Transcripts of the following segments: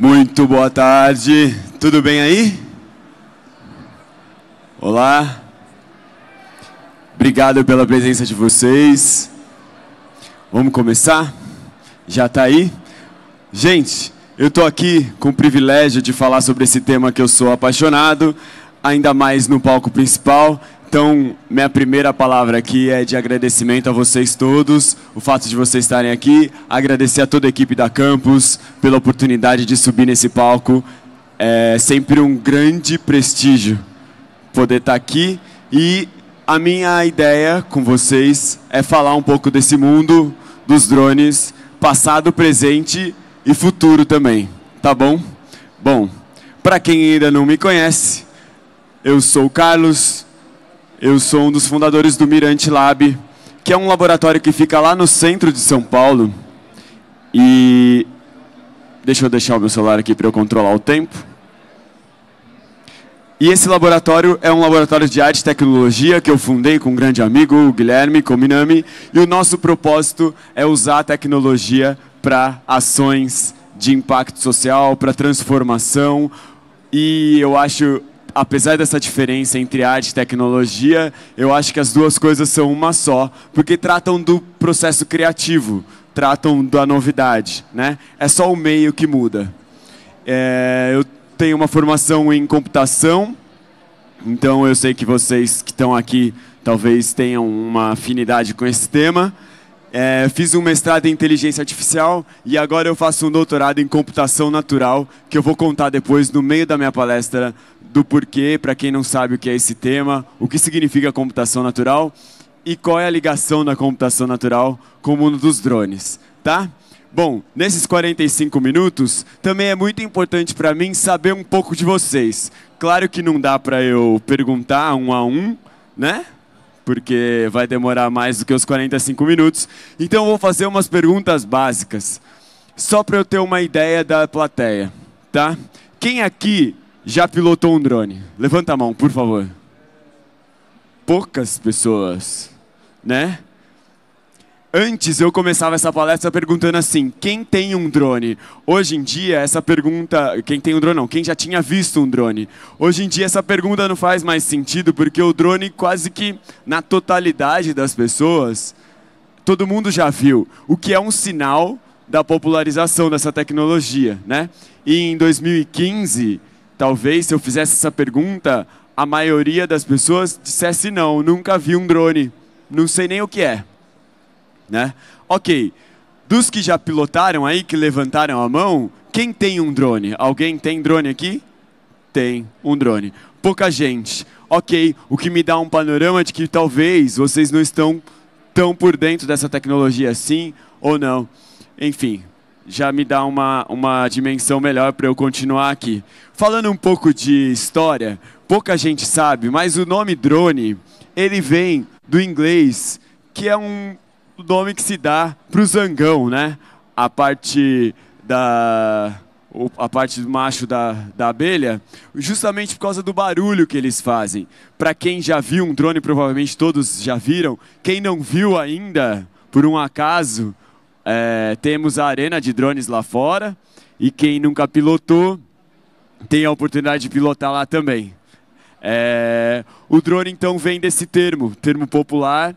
Muito boa tarde, tudo bem aí? Olá, obrigado pela presença de vocês. Vamos começar? Já está aí? Gente, eu estou aqui com o privilégio de falar sobre esse tema que eu sou apaixonado, ainda mais no palco principal. Então, minha primeira palavra aqui é de agradecimento a vocês todos, o fato de vocês estarem aqui, agradecer a toda a equipe da Campus pela oportunidade de subir nesse palco. É sempre um grande prestígio poder estar aqui e a minha ideia com vocês é falar um pouco desse mundo dos drones, passado, presente e futuro também, tá bom? Bom, para quem ainda não me conhece, eu sou o Carlos, eu sou um dos fundadores do Mirante Lab, que é um laboratório que fica lá no centro de São Paulo. E deixa eu deixar o meu celular aqui para eu controlar o tempo. E esse laboratório é um laboratório de arte e tecnologia que eu fundei com um grande amigo, o Guilherme Cominami, e o nosso propósito é usar a tecnologia para ações de impacto social, para transformação. E eu acho apesar dessa diferença entre arte e tecnologia, eu acho que as duas coisas são uma só, porque tratam do processo criativo, tratam da novidade, né? É só o meio que muda. É, eu tenho uma formação em computação, então eu sei que vocês que estão aqui talvez tenham uma afinidade com esse tema. É, fiz um mestrado em inteligência artificial e agora eu faço um doutorado em computação natural, que eu vou contar depois no meio da minha palestra do porquê, para quem não sabe o que é esse tema, o que significa computação natural e qual é a ligação da computação natural com o mundo dos drones, tá? Bom, nesses 45 minutos, também é muito importante para mim saber um pouco de vocês. Claro que não dá para eu perguntar um a um, né? Porque vai demorar mais do que os 45 minutos. Então eu vou fazer umas perguntas básicas, só para eu ter uma ideia da plateia, tá? Quem aqui já pilotou um drone? Levanta a mão, por favor. Poucas pessoas, né? Antes eu começava essa palestra perguntando assim: quem tem um drone? Hoje em dia essa pergunta, quem tem um drone não, quem já tinha visto um drone. Hoje em dia essa pergunta não faz mais sentido porque o drone quase que na totalidade das pessoas todo mundo já viu, o que é um sinal da popularização dessa tecnologia, né? E em 2015 Talvez se eu fizesse essa pergunta, a maioria das pessoas dissesse não, nunca vi um drone, não sei nem o que é. Né? Ok, dos que já pilotaram aí, que levantaram a mão, quem tem um drone? Alguém tem drone aqui? Tem um drone. Pouca gente. Ok, o que me dá um panorama de que talvez vocês não estão tão por dentro dessa tecnologia assim ou não. Enfim, já me dá uma, uma dimensão melhor para eu continuar aqui. Falando um pouco de história, pouca gente sabe, mas o nome drone, ele vem do inglês, que é um nome que se dá para o zangão, né? A parte da a parte do macho da, da abelha, justamente por causa do barulho que eles fazem. Para quem já viu um drone, provavelmente todos já viram. Quem não viu ainda, por um acaso, é, temos a arena de drones lá fora e quem nunca pilotou tem a oportunidade de pilotar lá também. É, o drone então vem desse termo, termo popular,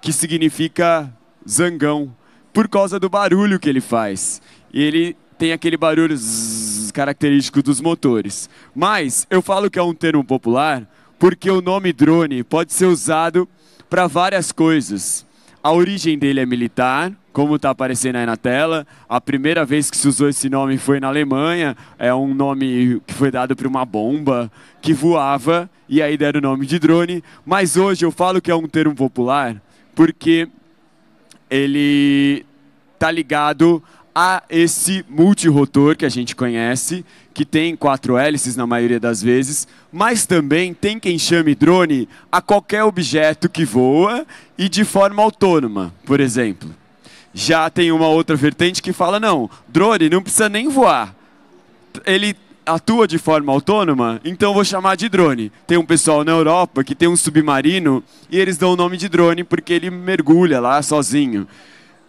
que significa zangão, por causa do barulho que ele faz. E ele tem aquele barulho zzz, característico dos motores. Mas eu falo que é um termo popular porque o nome drone pode ser usado para várias coisas. A origem dele é militar, como está aparecendo aí na tela. A primeira vez que se usou esse nome foi na Alemanha. É um nome que foi dado para uma bomba que voava e aí deram o nome de drone. Mas hoje eu falo que é um termo popular porque ele está ligado a esse multirotor que a gente conhece, que tem quatro hélices na maioria das vezes, mas também tem quem chame drone a qualquer objeto que voa e de forma autônoma, por exemplo. Já tem uma outra vertente que fala, não, drone não precisa nem voar. Ele atua de forma autônoma, então vou chamar de drone. Tem um pessoal na Europa que tem um submarino e eles dão o nome de drone porque ele mergulha lá sozinho.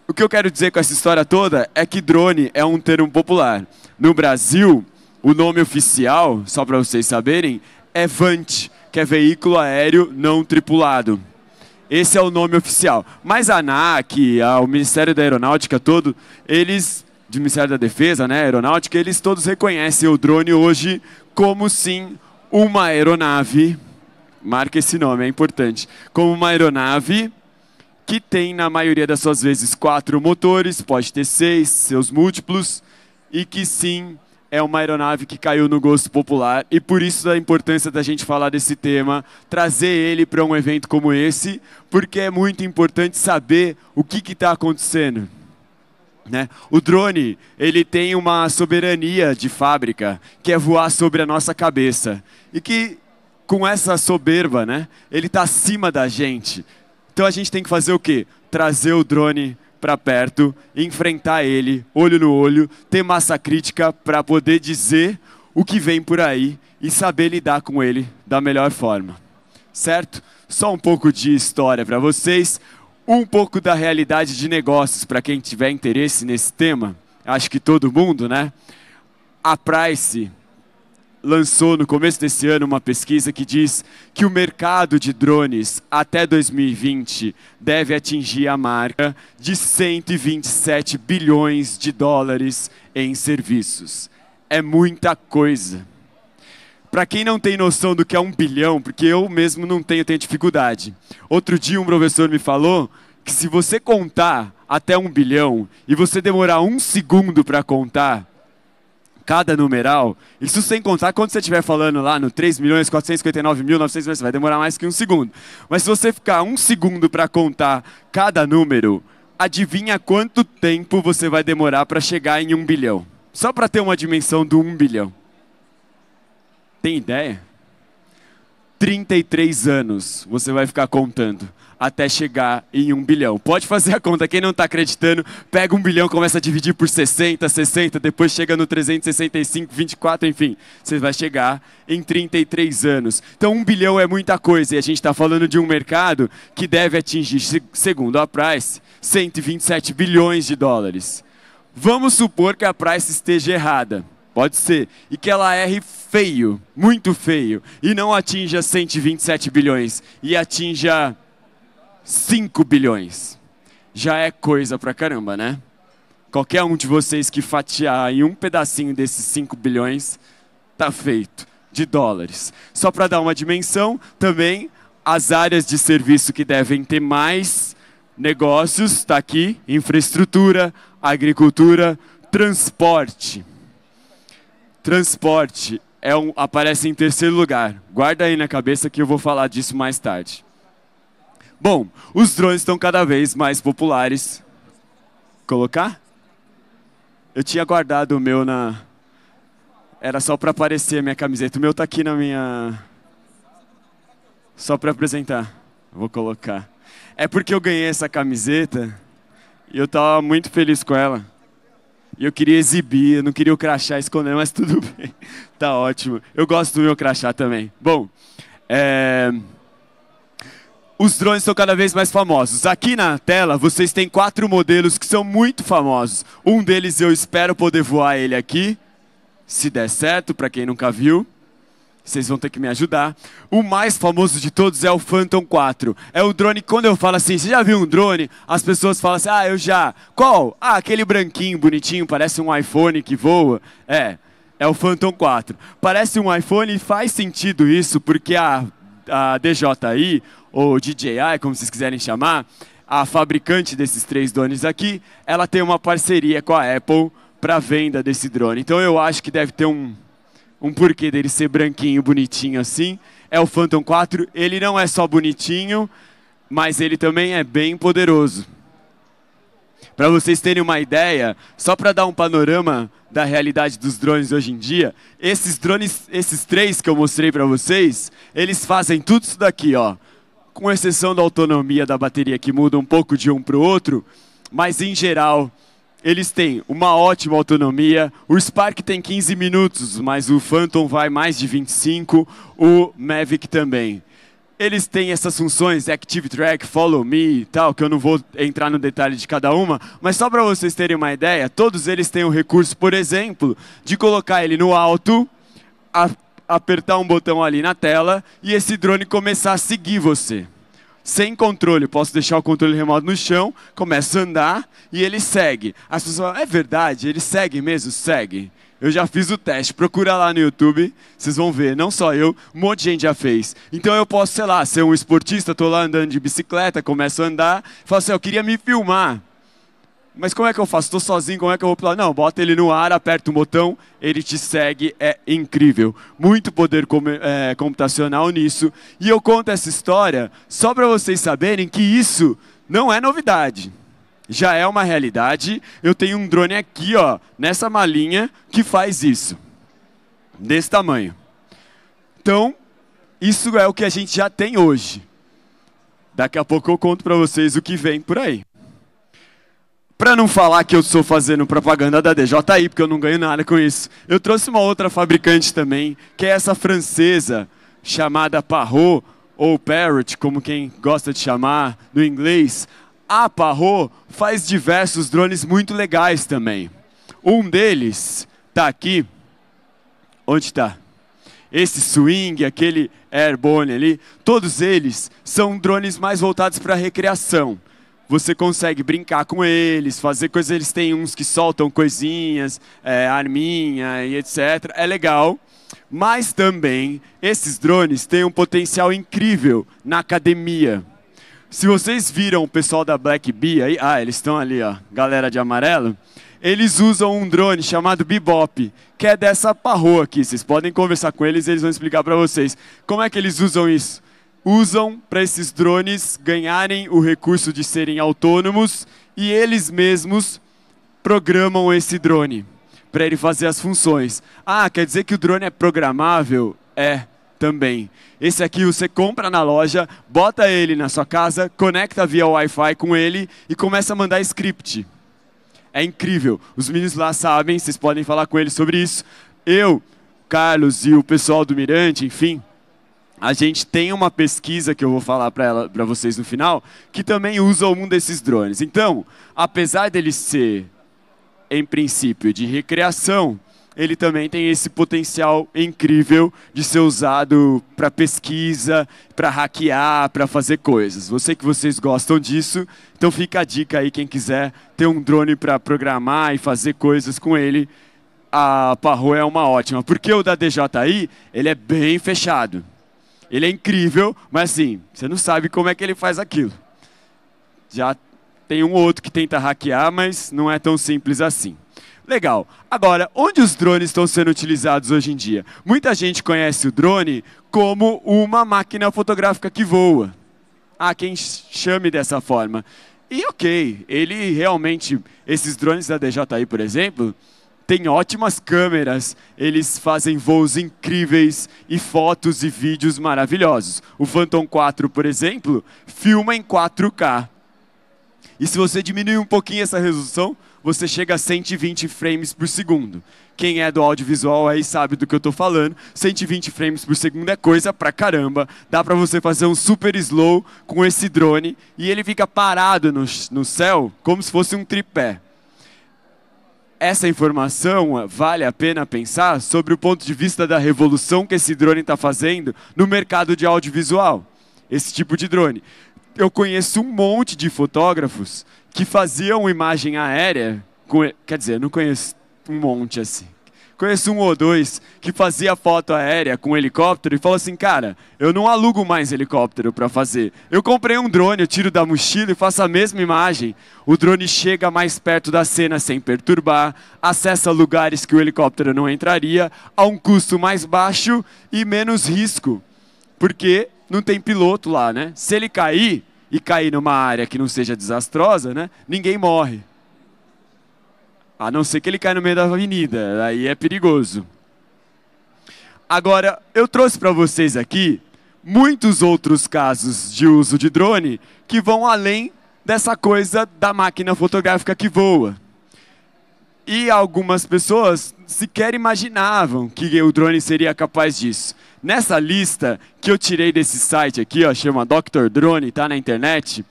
O que eu quero dizer com essa história toda é que drone é um termo popular. No Brasil, o nome oficial, só para vocês saberem, é VANT, que é veículo aéreo não tripulado. Esse é o nome oficial. Mas a ANAC, o Ministério da Aeronáutica todo, eles, do Ministério da Defesa, né, Aeronáutica, eles todos reconhecem o drone hoje como sim uma aeronave. Marca esse nome, é importante. Como uma aeronave que tem, na maioria das suas vezes, quatro motores, pode ter seis, seus múltiplos, e que sim é uma aeronave que caiu no gosto popular e por isso a importância da gente falar desse tema, trazer ele para um evento como esse, porque é muito importante saber o que está acontecendo. Né? O drone ele tem uma soberania de fábrica que é voar sobre a nossa cabeça e que com essa soberba, né, ele está acima da gente. Então a gente tem que fazer o quê? Trazer o drone para perto, enfrentar ele olho no olho, ter massa crítica para poder dizer o que vem por aí e saber lidar com ele da melhor forma. Certo? Só um pouco de história para vocês, um pouco da realidade de negócios para quem tiver interesse nesse tema. Acho que todo mundo, né? A Price lançou no começo desse ano uma pesquisa que diz que o mercado de drones até 2020 deve atingir a marca de 127 bilhões de dólares em serviços. É muita coisa. Para quem não tem noção do que é um bilhão, porque eu mesmo não tenho, tenho dificuldade. Outro dia um professor me falou que se você contar até um bilhão e você demorar um segundo para contar, cada numeral, isso sem contar quando você estiver falando lá no 3 milhões 459 mil 900, vai demorar mais que um segundo. Mas se você ficar um segundo para contar cada número, adivinha quanto tempo você vai demorar para chegar em um bilhão? Só para ter uma dimensão do um bilhão. Tem ideia? 33 anos você vai ficar contando até chegar em um bilhão. Pode fazer a conta, quem não está acreditando, pega um bilhão, começa a dividir por 60, 60, depois chega no 365, 24, enfim. Você vai chegar em 33 anos. Então, um bilhão é muita coisa e a gente está falando de um mercado que deve atingir, segundo a Price, 127 bilhões de dólares. Vamos supor que a Price esteja errada. Pode ser. E que ela erre feio, muito feio, e não atinja 127 bilhões, e atinja 5 bilhões. Já é coisa pra caramba, né? Qualquer um de vocês que fatiar em um pedacinho desses 5 bilhões, tá feito, de dólares. Só para dar uma dimensão, também as áreas de serviço que devem ter mais negócios, está aqui, infraestrutura, agricultura, transporte. Transporte é um, aparece em terceiro lugar. Guarda aí na cabeça que eu vou falar disso mais tarde. Bom, os drones estão cada vez mais populares. Colocar? Eu tinha guardado o meu na. Era só para aparecer a minha camiseta. O meu está aqui na minha. Só para apresentar. Vou colocar. É porque eu ganhei essa camiseta e eu estava muito feliz com ela. E eu queria exibir, eu não queria o crachá esconder, mas tudo bem. tá ótimo. Eu gosto do meu crachá também. Bom, é... os drones são cada vez mais famosos. Aqui na tela vocês têm quatro modelos que são muito famosos. Um deles eu espero poder voar ele aqui, se der certo, para quem nunca viu. Vocês vão ter que me ajudar. O mais famoso de todos é o Phantom 4. É o drone, quando eu falo assim, você já viu um drone? As pessoas falam assim, ah, eu já. Qual? Ah, aquele branquinho, bonitinho, parece um iPhone que voa. É, é o Phantom 4. Parece um iPhone e faz sentido isso, porque a, a DJI, ou DJI, como vocês quiserem chamar, a fabricante desses três drones aqui, ela tem uma parceria com a Apple para venda desse drone. Então eu acho que deve ter um um porquê dele ser branquinho, bonitinho assim. É o Phantom 4. Ele não é só bonitinho, mas ele também é bem poderoso. Para vocês terem uma ideia, só para dar um panorama da realidade dos drones hoje em dia, esses drones, esses três que eu mostrei para vocês, eles fazem tudo isso daqui, ó. Com exceção da autonomia da bateria que muda um pouco de um para o outro, mas em geral eles têm uma ótima autonomia. O Spark tem 15 minutos, mas o Phantom vai mais de 25, o Mavic também. Eles têm essas funções, Active Track, Follow Me e tal, que eu não vou entrar no detalhe de cada uma, mas só para vocês terem uma ideia, todos eles têm o um recurso, por exemplo, de colocar ele no alto, apertar um botão ali na tela e esse drone começar a seguir você sem controle, posso deixar o controle remoto no chão, começo a andar e ele segue. As pessoas falam, é verdade, ele segue mesmo? Segue. Eu já fiz o teste, procura lá no YouTube, vocês vão ver, não só eu, um monte de gente já fez. Então eu posso, sei lá, ser um esportista, estou lá andando de bicicleta, começo a andar, falo assim, eu queria me filmar. Mas como é que eu faço? Estou sozinho, como é que eu vou pular? Não, bota ele no ar, aperta o botão, ele te segue, é incrível. Muito poder com é, computacional nisso. E eu conto essa história só para vocês saberem que isso não é novidade. Já é uma realidade. Eu tenho um drone aqui, ó, nessa malinha, que faz isso. Desse tamanho. Então, isso é o que a gente já tem hoje. Daqui a pouco eu conto para vocês o que vem por aí. Para não falar que eu sou fazendo propaganda da DJI, porque eu não ganho nada com isso, eu trouxe uma outra fabricante também, que é essa francesa, chamada Parrot, ou Parrot, como quem gosta de chamar no inglês. A Parrot faz diversos drones muito legais também. Um deles está aqui. Onde está? Esse swing, aquele airborne ali, todos eles são drones mais voltados para recreação você consegue brincar com eles, fazer coisas. Eles têm uns que soltam coisinhas, é, arminha e etc. É legal. Mas também, esses drones têm um potencial incrível na academia. Se vocês viram o pessoal da Black Bee, aí, ah, eles estão ali, ó, galera de amarelo, eles usam um drone chamado Bebop, que é dessa parroa aqui. Vocês podem conversar com eles, eles vão explicar para vocês. Como é que eles usam isso? usam para esses drones ganharem o recurso de serem autônomos e eles mesmos programam esse drone para ele fazer as funções. Ah, quer dizer que o drone é programável? É, também. Esse aqui você compra na loja, bota ele na sua casa, conecta via Wi-Fi com ele e começa a mandar script. É incrível. Os meninos lá sabem, vocês podem falar com eles sobre isso. Eu, Carlos e o pessoal do Mirante, enfim, a gente tem uma pesquisa que eu vou falar para vocês no final, que também usa um desses drones. Então, apesar dele ser, em princípio, de recreação, ele também tem esse potencial incrível de ser usado para pesquisa, para hackear, para fazer coisas. Eu sei que vocês gostam disso, então fica a dica aí, quem quiser ter um drone para programar e fazer coisas com ele, a Parro é uma ótima. Porque o da DJI, ele é bem fechado. Ele é incrível, mas assim, você não sabe como é que ele faz aquilo. Já tem um outro que tenta hackear, mas não é tão simples assim. Legal. Agora, onde os drones estão sendo utilizados hoje em dia? Muita gente conhece o drone como uma máquina fotográfica que voa. Ah, quem chame dessa forma. E ok, ele realmente, esses drones da DJI, por exemplo, tem ótimas câmeras, eles fazem voos incríveis e fotos e vídeos maravilhosos. O Phantom 4, por exemplo, filma em 4K. E se você diminuir um pouquinho essa resolução, você chega a 120 frames por segundo. Quem é do audiovisual aí sabe do que eu estou falando. 120 frames por segundo é coisa pra caramba. Dá pra você fazer um super slow com esse drone e ele fica parado no, no céu como se fosse um tripé. Essa informação eh, vale a pena pensar sobre o ponto de vista da revolução que esse drone está fazendo no mercado de audiovisual, esse tipo de drone. Eu conheço um monte de fotógrafos que faziam imagem aérea, quer dizer, não conheço um monte assim. Conheço um ou dois que fazia foto aérea com um helicóptero e falou assim: cara, eu não alugo mais helicóptero para fazer. Eu comprei um drone, eu tiro da mochila e faço a mesma imagem. O drone chega mais perto da cena sem perturbar, acessa lugares que o helicóptero não entraria, a um custo mais baixo e menos risco. Porque não tem piloto lá, né? Se ele cair e cair numa área que não seja desastrosa, né? Ninguém morre. A não ser que ele caia no meio da avenida, aí é perigoso. Agora, eu trouxe para vocês aqui muitos outros casos de uso de drone que vão além dessa coisa da máquina fotográfica que voa. E algumas pessoas sequer imaginavam que o drone seria capaz disso. Nessa lista que eu tirei desse site aqui, ó, chama Dr. Drone, está na internet,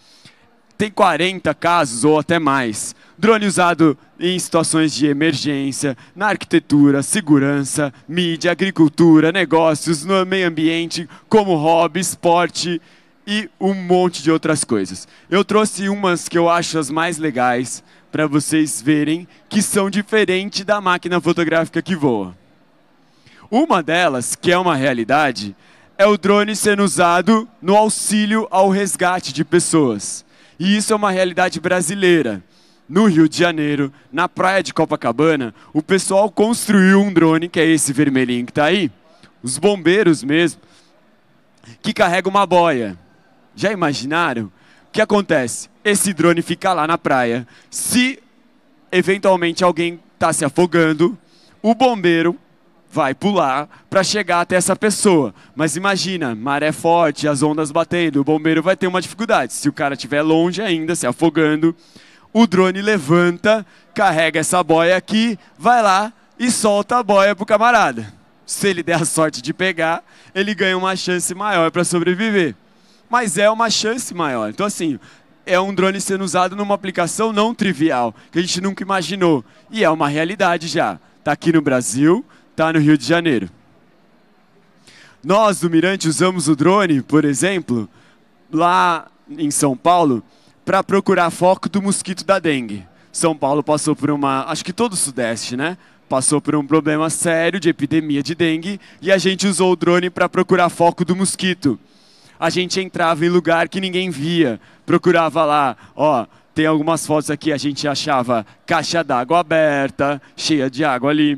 tem 40 casos ou até mais. Drone usado em situações de emergência, na arquitetura, segurança, mídia, agricultura, negócios, no meio ambiente, como hobby, esporte e um monte de outras coisas. Eu trouxe umas que eu acho as mais legais para vocês verem que são diferentes da máquina fotográfica que voa. Uma delas, que é uma realidade, é o drone sendo usado no auxílio ao resgate de pessoas. E isso é uma realidade brasileira. No Rio de Janeiro, na praia de Copacabana, o pessoal construiu um drone, que é esse vermelhinho que está aí, os bombeiros mesmo, que carrega uma boia. Já imaginaram? O que acontece? Esse drone fica lá na praia. Se eventualmente alguém está se afogando, o bombeiro vai pular para chegar até essa pessoa. Mas imagina, maré forte, as ondas batendo, o bombeiro vai ter uma dificuldade. Se o cara estiver longe ainda, se afogando, o drone levanta, carrega essa boia aqui, vai lá e solta a boia pro camarada. Se ele der a sorte de pegar, ele ganha uma chance maior para sobreviver. Mas é uma chance maior. Então assim, é um drone sendo usado numa aplicação não trivial, que a gente nunca imaginou. E é uma realidade já. Está aqui no Brasil, está no Rio de Janeiro. Nós do Mirante usamos o drone, por exemplo, lá em São Paulo, para procurar foco do mosquito da dengue. São Paulo passou por uma, acho que todo o Sudeste, né? Passou por um problema sério de epidemia de dengue e a gente usou o drone para procurar foco do mosquito. A gente entrava em lugar que ninguém via, procurava lá, ó, tem algumas fotos aqui, a gente achava caixa d'água aberta, cheia de água ali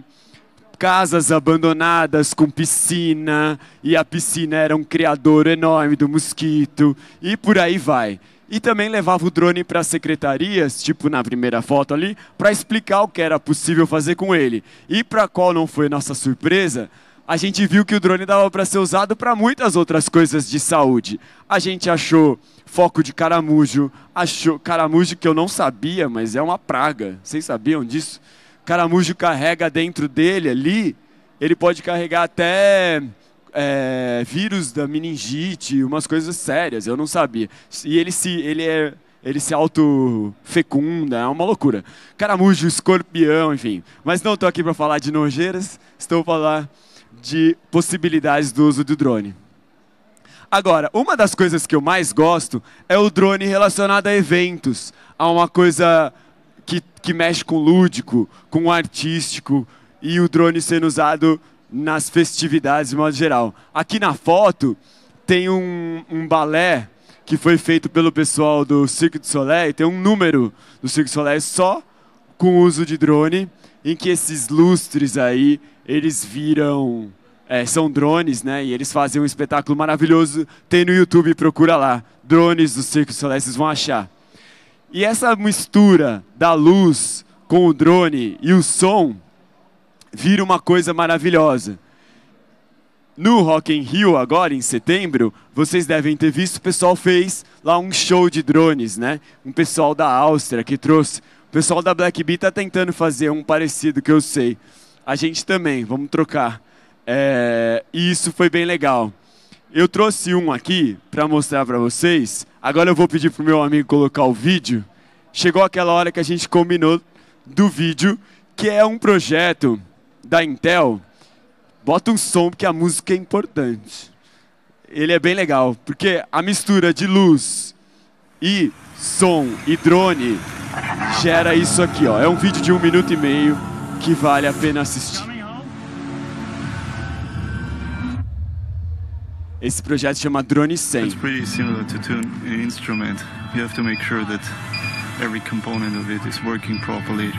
casas abandonadas com piscina, e a piscina era um criador enorme do mosquito, e por aí vai. E também levava o drone para secretarias, tipo na primeira foto ali, para explicar o que era possível fazer com ele. E para qual não foi nossa surpresa, a gente viu que o drone dava para ser usado para muitas outras coisas de saúde. A gente achou foco de caramujo, achou caramujo que eu não sabia, mas é uma praga. Vocês sabiam disso? caramujo carrega dentro dele ali, ele pode carregar até é, vírus da meningite, umas coisas sérias, eu não sabia. E ele se, ele é, ele se fecunda, é uma loucura. Caramujo, escorpião, enfim. Mas não estou aqui para falar de nojeiras, estou para falar de possibilidades do uso do drone. Agora, uma das coisas que eu mais gosto é o drone relacionado a eventos, a uma coisa que, que mexe com o lúdico, com o artístico e o drone sendo usado nas festividades de modo geral. Aqui na foto tem um, um balé que foi feito pelo pessoal do Cirque du Soleil, tem um número do Cirque du Soleil só com o uso de drone, em que esses lustres aí, eles viram, é, são drones, né, e eles fazem um espetáculo maravilhoso, tem no YouTube, procura lá, drones do Cirque du Soleil, vocês vão achar. E essa mistura da luz com o drone e o som vira uma coisa maravilhosa. No Rock in Rio, agora em setembro, vocês devem ter visto, o pessoal fez lá um show de drones, né? Um pessoal da Áustria que trouxe. O pessoal da Black Beat tá tentando fazer um parecido que eu sei. A gente também, vamos trocar. É... E isso foi bem legal. Eu trouxe um aqui para mostrar para vocês. Agora eu vou pedir pro meu amigo colocar o vídeo. Chegou aquela hora que a gente combinou do vídeo, que é um projeto da Intel. Bota um som porque a música é importante. Ele é bem legal, porque a mistura de luz e som e drone gera isso aqui, ó. É um vídeo de um minuto e meio que vale a pena assistir. Esse projeto chama Drone 100. It's pretty similar to tune an instrument. You have to make sure that every component of it is working properly.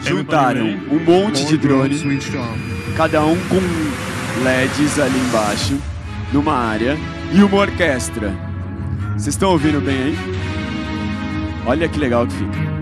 Juntaram um monte de drones, cada um com LEDs ali embaixo, numa área, e uma orquestra. Vocês estão ouvindo bem aí? Olha que legal que fica.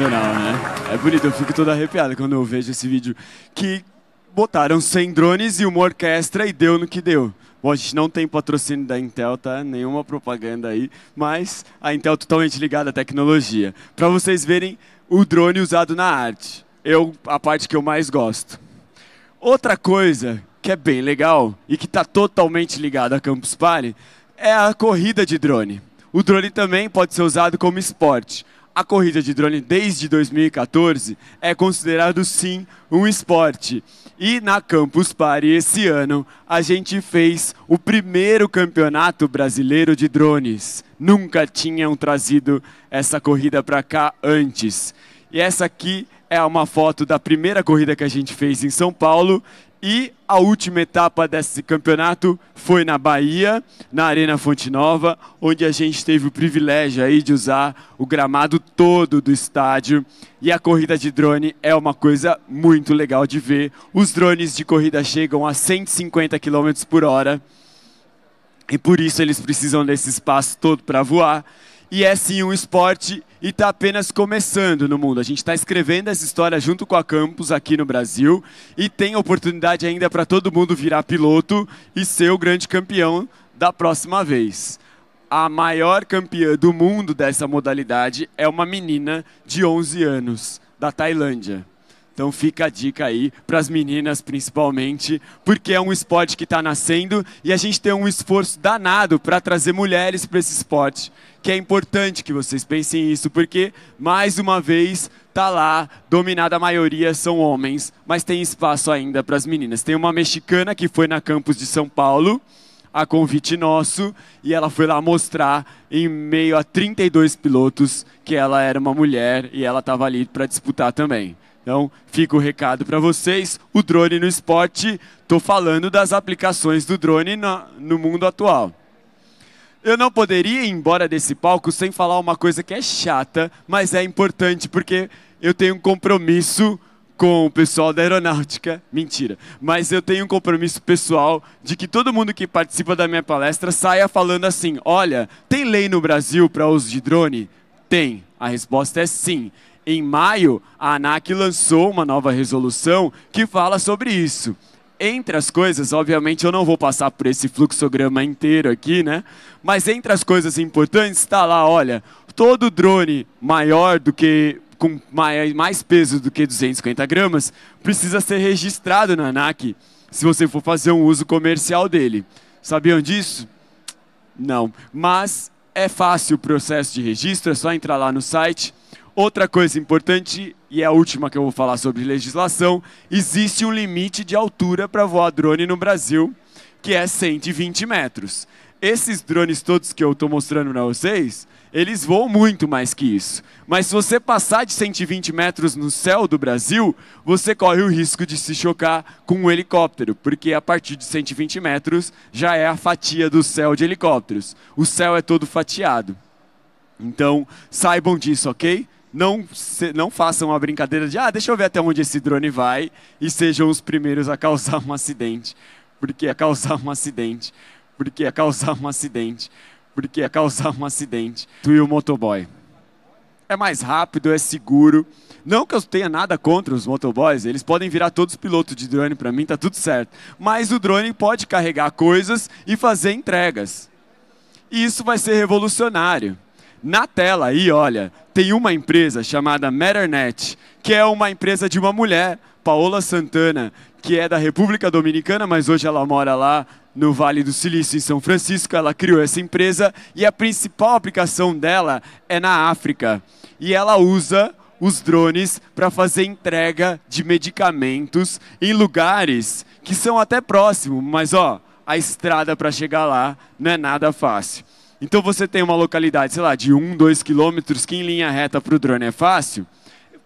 sensacional, né? É bonito, eu fico todo arrepiado quando eu vejo esse vídeo. Que botaram 100 drones e uma orquestra e deu no que deu. Bom, a gente não tem patrocínio da Intel, tá? Nenhuma propaganda aí, mas a Intel é totalmente ligada à tecnologia. Para vocês verem o drone usado na arte. Eu a parte que eu mais gosto. Outra coisa que é bem legal e que está totalmente ligada à Campus Party é a corrida de drone. O drone também pode ser usado como esporte. A corrida de drone desde 2014 é considerado sim um esporte. E na Campus Party esse ano a gente fez o primeiro campeonato brasileiro de drones. Nunca tinham trazido essa corrida para cá antes. E essa aqui é uma foto da primeira corrida que a gente fez em São Paulo e a última etapa desse campeonato foi na Bahia, na Arena Fonte Nova, onde a gente teve o privilégio aí de usar o gramado todo do estádio. E a corrida de drone é uma coisa muito legal de ver. Os drones de corrida chegam a 150 km por hora. E por isso eles precisam desse espaço todo para voar e é sim um esporte e está apenas começando no mundo. A gente está escrevendo essa história junto com a Campus aqui no Brasil e tem oportunidade ainda para todo mundo virar piloto e ser o grande campeão da próxima vez. A maior campeã do mundo dessa modalidade é uma menina de 11 anos, da Tailândia. Então fica a dica aí para as meninas principalmente, porque é um esporte que está nascendo e a gente tem um esforço danado para trazer mulheres para esse esporte, que é importante que vocês pensem isso, porque mais uma vez tá lá, dominada a maioria são homens, mas tem espaço ainda para as meninas. Tem uma mexicana que foi na campus de São Paulo, a convite nosso, e ela foi lá mostrar em meio a 32 pilotos que ela era uma mulher e ela estava ali para disputar também. Então, fica o recado para vocês, o drone no esporte, estou falando das aplicações do drone no, no mundo atual. Eu não poderia ir embora desse palco sem falar uma coisa que é chata, mas é importante porque eu tenho um compromisso com o pessoal da aeronáutica. Mentira. Mas eu tenho um compromisso pessoal de que todo mundo que participa da minha palestra saia falando assim: olha, tem lei no Brasil para uso de drone? Tem. A resposta é sim. Em maio, a ANAC lançou uma nova resolução que fala sobre isso. Entre as coisas, obviamente eu não vou passar por esse fluxograma inteiro aqui, né? Mas entre as coisas importantes está lá, olha, todo drone maior do que com mais peso do que 250 gramas precisa ser registrado na ANAC se você for fazer um uso comercial dele. Sabiam disso? Não. Mas é fácil o processo de registro, é só entrar lá no site Outra coisa importante, e é a última que eu vou falar sobre legislação, existe um limite de altura para voar drone no Brasil, que é 120 metros. Esses drones todos que eu estou mostrando para vocês, eles voam muito mais que isso. Mas se você passar de 120 metros no céu do Brasil, você corre o risco de se chocar com um helicóptero, porque a partir de 120 metros já é a fatia do céu de helicópteros. O céu é todo fatiado. Então, saibam disso, ok? não, se, não façam a brincadeira de, ah, deixa eu ver até onde esse drone vai e sejam os primeiros a causar um acidente. Porque é causar um acidente. Porque é causar um acidente. Porque é causar um acidente. Tu e o motoboy. É mais rápido, é seguro. Não que eu tenha nada contra os motoboys, eles podem virar todos pilotos de drone para mim, tá tudo certo. Mas o drone pode carregar coisas e fazer entregas. E isso vai ser revolucionário. Na tela aí, olha, tem uma empresa chamada Matternet, que é uma empresa de uma mulher, Paola Santana, que é da República Dominicana, mas hoje ela mora lá no Vale do Silício, em São Francisco. Ela criou essa empresa e a principal aplicação dela é na África. E ela usa os drones para fazer entrega de medicamentos em lugares que são até próximos, mas ó, a estrada para chegar lá não é nada fácil. Então você tem uma localidade, sei lá, de 1, 2 quilômetros, que em linha reta para o drone é fácil,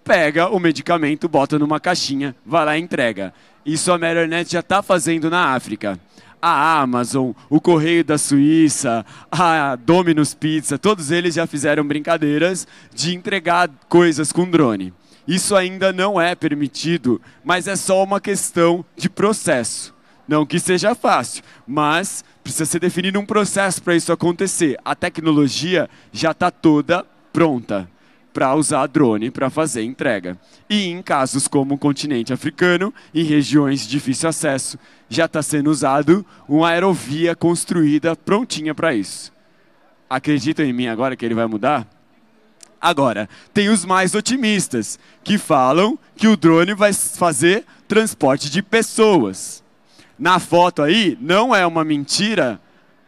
pega o medicamento, bota numa caixinha, vai lá e entrega. Isso a Marionette já está fazendo na África. A Amazon, o Correio da Suíça, a Domino's Pizza, todos eles já fizeram brincadeiras de entregar coisas com drone. Isso ainda não é permitido, mas é só uma questão de processo. Não que seja fácil, mas precisa ser definido um processo para isso acontecer. A tecnologia já está toda pronta para usar drone para fazer entrega. E em casos como o continente africano, em regiões de difícil acesso, já está sendo usado uma aerovia construída prontinha para isso. Acreditam em mim agora que ele vai mudar? Agora, tem os mais otimistas, que falam que o drone vai fazer transporte de pessoas na foto aí, não é uma mentira,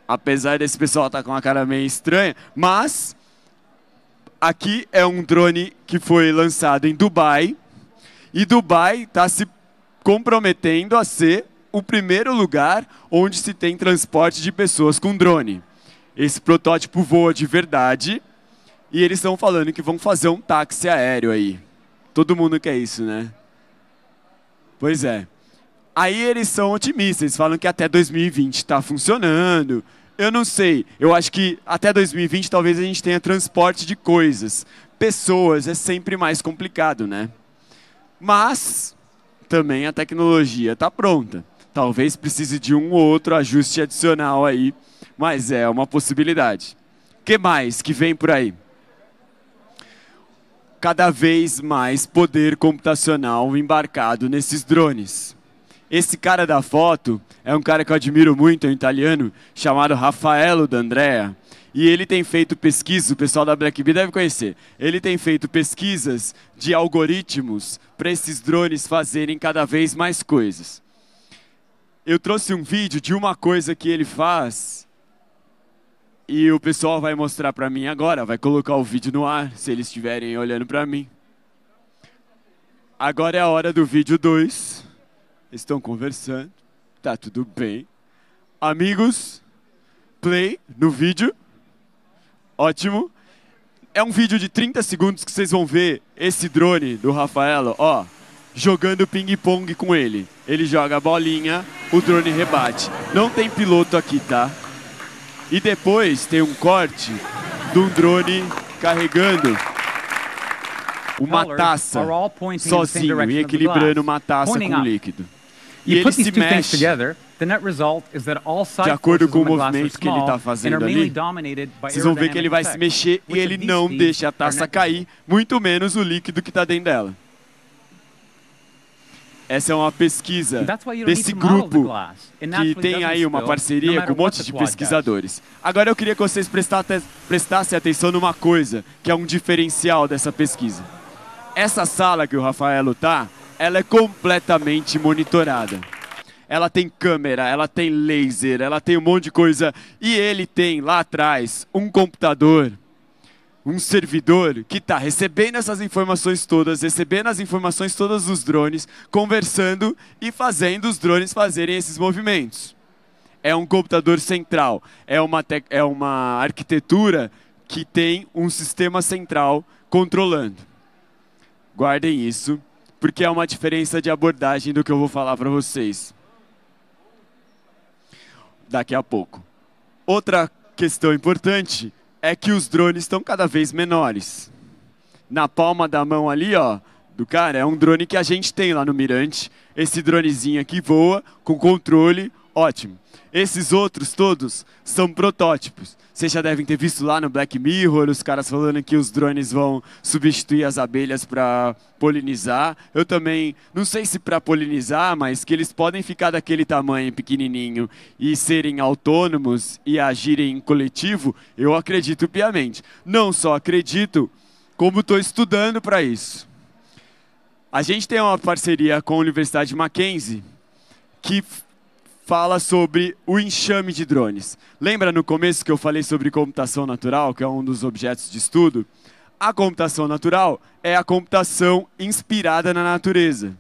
apesar desse pessoal estar tá com uma cara meio estranha, mas aqui é um drone que foi lançado em Dubai, e Dubai está se comprometendo a ser o primeiro lugar onde se tem transporte de pessoas com drone. Esse protótipo voa de verdade e eles estão falando que vão fazer um táxi aéreo aí. Todo mundo quer isso, né? Pois é. Aí eles são otimistas, eles falam que até 2020 está funcionando. Eu não sei, eu acho que até 2020 talvez a gente tenha transporte de coisas. Pessoas é sempre mais complicado, né? Mas também a tecnologia está pronta. Talvez precise de um ou outro ajuste adicional aí, mas é uma possibilidade. O que mais que vem por aí? Cada vez mais poder computacional embarcado nesses drones. Esse cara da foto é um cara que eu admiro muito, é um italiano, chamado Raffaello D'Andrea. E ele tem feito pesquisas, o pessoal da Black Bee deve conhecer. Ele tem feito pesquisas de algoritmos para esses drones fazerem cada vez mais coisas. Eu trouxe um vídeo de uma coisa que ele faz e o pessoal vai mostrar para mim agora, vai colocar o vídeo no ar, se eles estiverem olhando para mim. Agora é a hora do vídeo 2 estão conversando, tá tudo bem. Amigos, play no vídeo. Ótimo. É um vídeo de 30 segundos que vocês vão ver esse drone do Rafaelo, ó, jogando ping-pong com ele. Ele joga a bolinha, o drone rebate. Não tem piloto aqui, tá? E depois tem um corte de um drone carregando uma taça sozinho e equilibrando uma taça com líquido e ele se mexe. Together, de acordo com o movimento que ele está fazendo ali, vocês vão ver que ele vai se mexer e ele não deixa a taça cair, muito menos o líquido que está dentro dela. Essa é uma pesquisa desse grupo que tem aí uma parceria com um monte de pesquisadores. Agora eu queria que vocês prestassem atenção numa coisa que é um diferencial dessa pesquisa. Essa sala que o Rafaelo está ela é completamente monitorada. Ela tem câmera, ela tem laser, ela tem um monte de coisa. E ele tem lá atrás um computador, um servidor que está recebendo essas informações todas, recebendo as informações todas dos drones, conversando e fazendo os drones fazerem esses movimentos. É um computador central, é uma, é uma arquitetura que tem um sistema central controlando. Guardem isso porque é uma diferença de abordagem do que eu vou falar para vocês daqui a pouco. Outra questão importante é que os drones estão cada vez menores. Na palma da mão ali, ó, do cara, é um drone que a gente tem lá no Mirante. Esse dronezinho aqui voa com controle, Ótimo. Esses outros todos são protótipos. Vocês já devem ter visto lá no Black Mirror os caras falando que os drones vão substituir as abelhas para polinizar. Eu também não sei se para polinizar, mas que eles podem ficar daquele tamanho pequenininho e serem autônomos e agirem em coletivo, eu acredito piamente. Não só acredito, como estou estudando para isso. A gente tem uma parceria com a Universidade Mackenzie que fala sobre o enxame de drones. Lembra no começo que eu falei sobre computação natural, que é um dos objetos de estudo? A computação natural é a computação inspirada na natureza.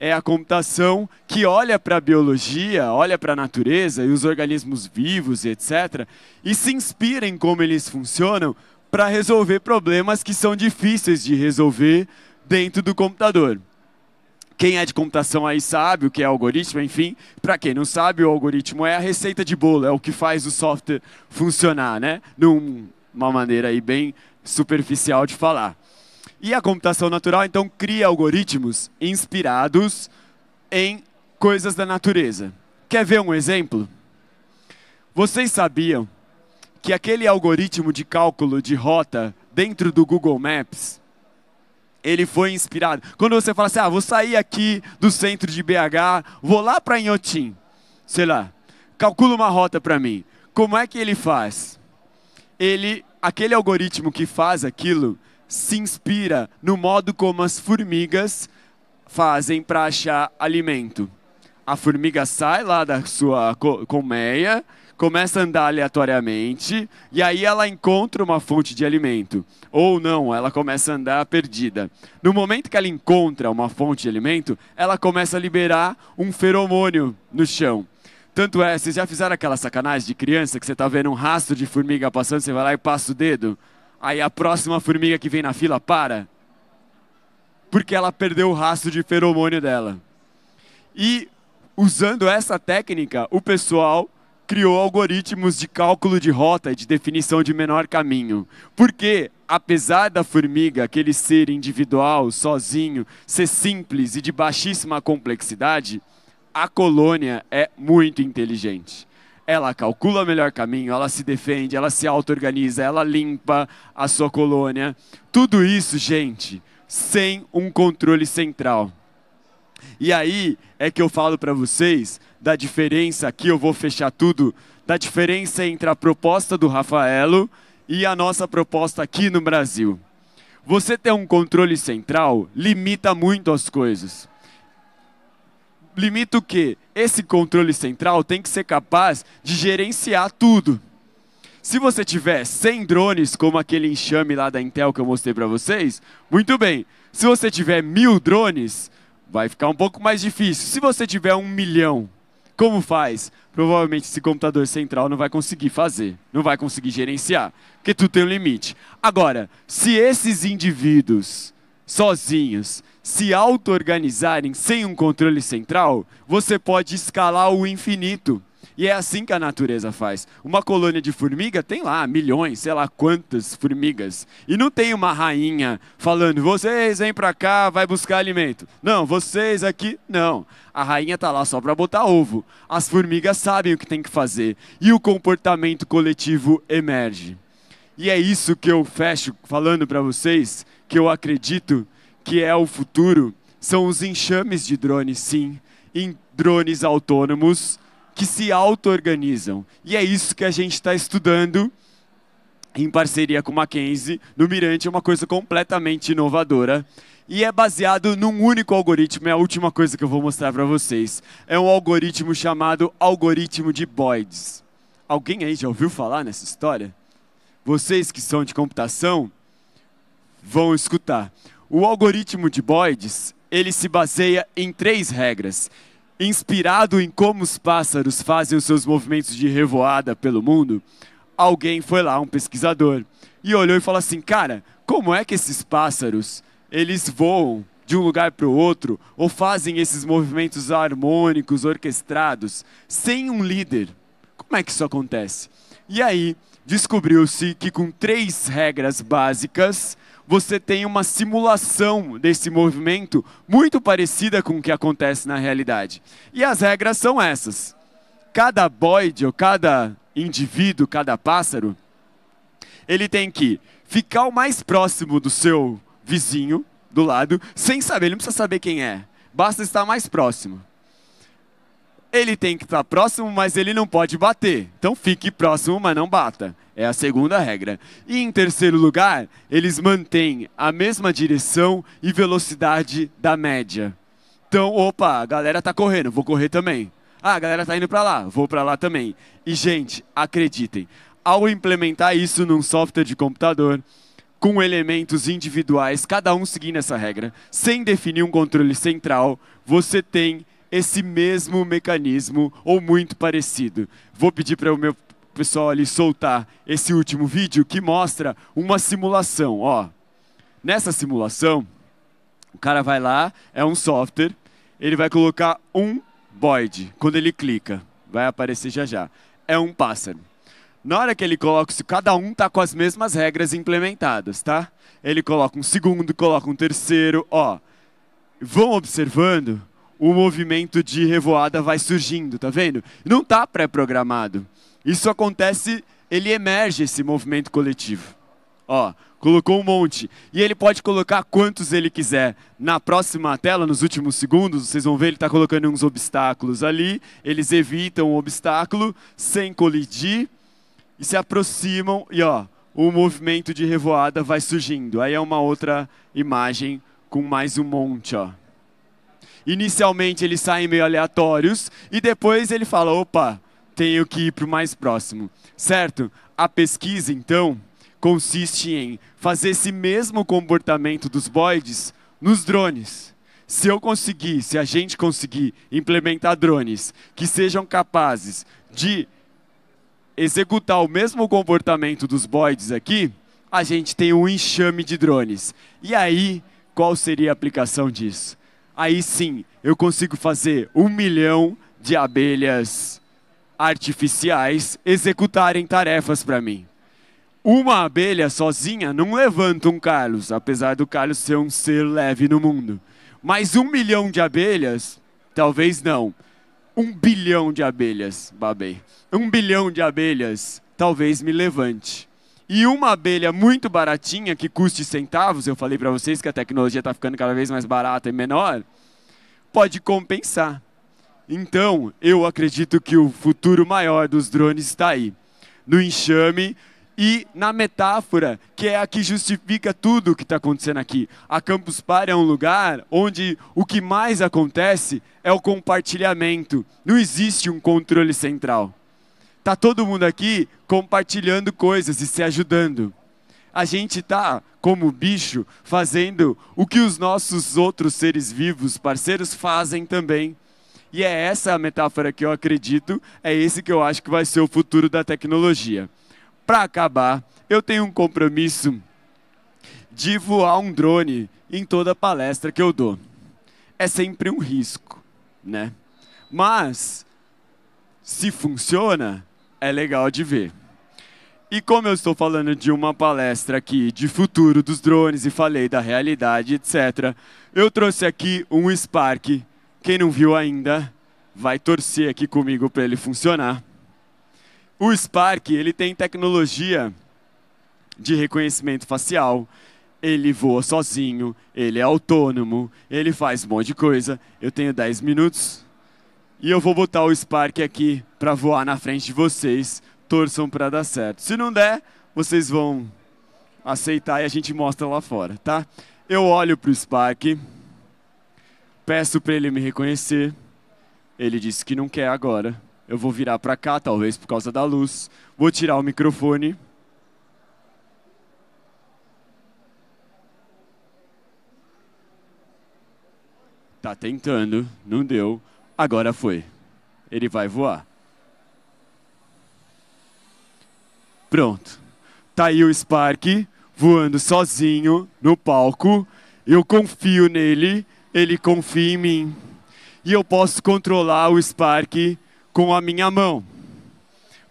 É a computação que olha para a biologia, olha para a natureza e os organismos vivos, etc., e se inspira em como eles funcionam para resolver problemas que são difíceis de resolver dentro do computador. Quem é de computação aí sabe o que é algoritmo, enfim. Para quem não sabe, o algoritmo é a receita de bolo, é o que faz o software funcionar, né? Numa maneira aí bem superficial de falar. E a computação natural, então, cria algoritmos inspirados em coisas da natureza. Quer ver um exemplo? Vocês sabiam que aquele algoritmo de cálculo de rota dentro do Google Maps ele foi inspirado. Quando você fala assim, ah, vou sair aqui do centro de BH, vou lá para Inhotim, sei lá, calcula uma rota para mim. Como é que ele faz? Ele, aquele algoritmo que faz aquilo, se inspira no modo como as formigas fazem para achar alimento. A formiga sai lá da sua colmeia, começa a andar aleatoriamente e aí ela encontra uma fonte de alimento. Ou não, ela começa a andar perdida. No momento que ela encontra uma fonte de alimento, ela começa a liberar um feromônio no chão. Tanto é, vocês já fizeram aquela sacanagem de criança que você está vendo um rastro de formiga passando, você vai lá e passa o dedo? Aí a próxima formiga que vem na fila para. Porque ela perdeu o rastro de feromônio dela. E usando essa técnica, o pessoal criou algoritmos de cálculo de rota e de definição de menor caminho. Porque, apesar da formiga, aquele ser individual, sozinho, ser simples e de baixíssima complexidade, a colônia é muito inteligente. Ela calcula o melhor caminho, ela se defende, ela se auto-organiza, ela limpa a sua colônia. Tudo isso, gente, sem um controle central. E aí é que eu falo para vocês da diferença, aqui eu vou fechar tudo, da diferença entre a proposta do Rafaelo e a nossa proposta aqui no Brasil. Você ter um controle central limita muito as coisas. Limita o quê? Esse controle central tem que ser capaz de gerenciar tudo. Se você tiver 100 drones, como aquele enxame lá da Intel que eu mostrei para vocês, muito bem. Se você tiver mil drones, vai ficar um pouco mais difícil. Se você tiver um milhão, como faz? Provavelmente esse computador central não vai conseguir fazer, não vai conseguir gerenciar, porque tudo tem um limite. Agora, se esses indivíduos sozinhos se auto-organizarem sem um controle central, você pode escalar o infinito. E é assim que a natureza faz. Uma colônia de formiga tem lá milhões, sei lá quantas formigas. E não tem uma rainha falando, vocês vêm para cá, vai buscar alimento. Não, vocês aqui, não. A rainha tá lá só para botar ovo. As formigas sabem o que tem que fazer. E o comportamento coletivo emerge. E é isso que eu fecho falando para vocês, que eu acredito que é o futuro. São os enxames de drones, sim. Em drones autônomos que se auto-organizam. E é isso que a gente está estudando em parceria com o Mackenzie no Mirante, é uma coisa completamente inovadora. E é baseado num único algoritmo, é a última coisa que eu vou mostrar para vocês. É um algoritmo chamado algoritmo de Boyds. Alguém aí já ouviu falar nessa história? Vocês que são de computação vão escutar. O algoritmo de Boyds, ele se baseia em três regras. Inspirado em como os pássaros fazem os seus movimentos de revoada pelo mundo, alguém foi lá, um pesquisador, e olhou e falou assim: "Cara, como é que esses pássaros, eles voam de um lugar para o outro ou fazem esses movimentos harmônicos, orquestrados, sem um líder? Como é que isso acontece?" E aí, descobriu-se que com três regras básicas você tem uma simulação desse movimento muito parecida com o que acontece na realidade. E as regras são essas. Cada boide, ou cada indivíduo, cada pássaro, ele tem que ficar o mais próximo do seu vizinho, do lado, sem saber, ele não precisa saber quem é. Basta estar mais próximo. Ele tem que estar tá próximo, mas ele não pode bater. Então fique próximo, mas não bata. É a segunda regra. E em terceiro lugar, eles mantêm a mesma direção e velocidade da média. Então, opa, a galera tá correndo, vou correr também. Ah, a galera tá indo para lá, vou para lá também. E gente, acreditem, ao implementar isso num software de computador, com elementos individuais, cada um seguindo essa regra, sem definir um controle central, você tem esse mesmo mecanismo ou muito parecido. Vou pedir para o meu pessoal ali soltar esse último vídeo que mostra uma simulação, ó. Nessa simulação, o cara vai lá, é um software, ele vai colocar um void. Quando ele clica, vai aparecer já já. É um pássaro. Na hora que ele coloca se cada um tá com as mesmas regras implementadas, tá? Ele coloca um segundo, coloca um terceiro, ó. Vão observando o movimento de revoada vai surgindo, tá vendo? Não está pré-programado. Isso acontece, ele emerge esse movimento coletivo. Ó, colocou um monte. E ele pode colocar quantos ele quiser. Na próxima tela, nos últimos segundos, vocês vão ver ele está colocando uns obstáculos ali. Eles evitam o obstáculo sem colidir e se aproximam. E ó, o movimento de revoada vai surgindo. Aí é uma outra imagem com mais um monte, ó. Inicialmente eles saem meio aleatórios e depois ele fala: opa, tenho que ir para o mais próximo, certo? A pesquisa, então, consiste em fazer esse mesmo comportamento dos boides nos drones. Se eu conseguir, se a gente conseguir implementar drones que sejam capazes de executar o mesmo comportamento dos boides aqui, a gente tem um enxame de drones. E aí, qual seria a aplicação disso? aí sim eu consigo fazer um milhão de abelhas artificiais executarem tarefas para mim. Uma abelha sozinha não levanta um Carlos, apesar do Carlos ser um ser leve no mundo. Mas um milhão de abelhas, talvez não. Um bilhão de abelhas, babei. Um bilhão de abelhas, talvez me levante e uma abelha muito baratinha, que custe centavos, eu falei para vocês que a tecnologia está ficando cada vez mais barata e menor, pode compensar. Então, eu acredito que o futuro maior dos drones está aí, no enxame e na metáfora, que é a que justifica tudo o que está acontecendo aqui. A Campus Party é um lugar onde o que mais acontece é o compartilhamento, não existe um controle central. Tá todo mundo aqui compartilhando coisas e se ajudando. A gente tá como bicho fazendo o que os nossos outros seres vivos, parceiros fazem também. E é essa a metáfora que eu acredito, é esse que eu acho que vai ser o futuro da tecnologia. Para acabar, eu tenho um compromisso de voar um drone em toda palestra que eu dou. É sempre um risco, né? Mas se funciona, é legal de ver. E como eu estou falando de uma palestra aqui de futuro dos drones e falei da realidade, etc., eu trouxe aqui um Spark. Quem não viu ainda, vai torcer aqui comigo para ele funcionar. O Spark ele tem tecnologia de reconhecimento facial. Ele voa sozinho, ele é autônomo, ele faz um monte de coisa. Eu tenho 10 minutos. E eu vou botar o Spark aqui para voar na frente de vocês. Torçam para dar certo. Se não der, vocês vão aceitar e a gente mostra lá fora, tá? Eu olho para o Spark, peço para ele me reconhecer. Ele disse que não quer agora. Eu vou virar para cá, talvez por causa da luz. Vou tirar o microfone. Tá tentando, não deu. Agora foi. Ele vai voar. Pronto. Tá aí o Spark voando sozinho no palco. Eu confio nele, ele confia em mim. E eu posso controlar o Spark com a minha mão.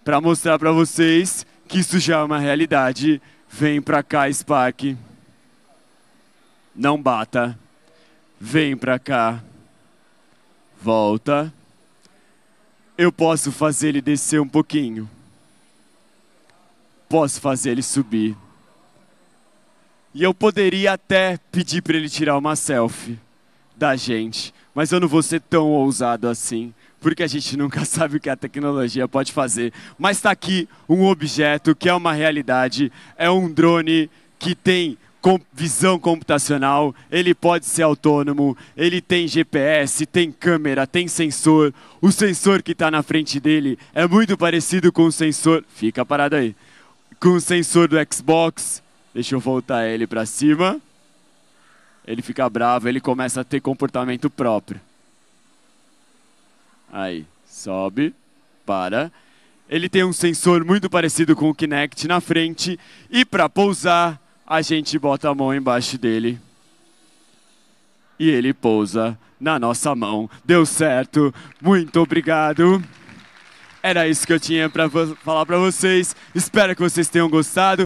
Para mostrar para vocês que isso já é uma realidade. Vem para cá, Spark. Não bata. Vem para cá. Volta. Eu posso fazer ele descer um pouquinho. Posso fazer ele subir. E eu poderia até pedir para ele tirar uma selfie da gente, mas eu não vou ser tão ousado assim, porque a gente nunca sabe o que a tecnologia pode fazer. Mas está aqui um objeto que é uma realidade, é um drone que tem com visão computacional, ele pode ser autônomo, ele tem GPS, tem câmera, tem sensor. O sensor que está na frente dele é muito parecido com o sensor. Fica parado aí. Com o sensor do Xbox. Deixa eu voltar ele para cima. Ele fica bravo, ele começa a ter comportamento próprio. Aí, sobe, para. Ele tem um sensor muito parecido com o Kinect na frente. E para pousar, a gente bota a mão embaixo dele e ele pousa na nossa mão. Deu certo. Muito obrigado. Era isso que eu tinha para falar para vocês. Espero que vocês tenham gostado.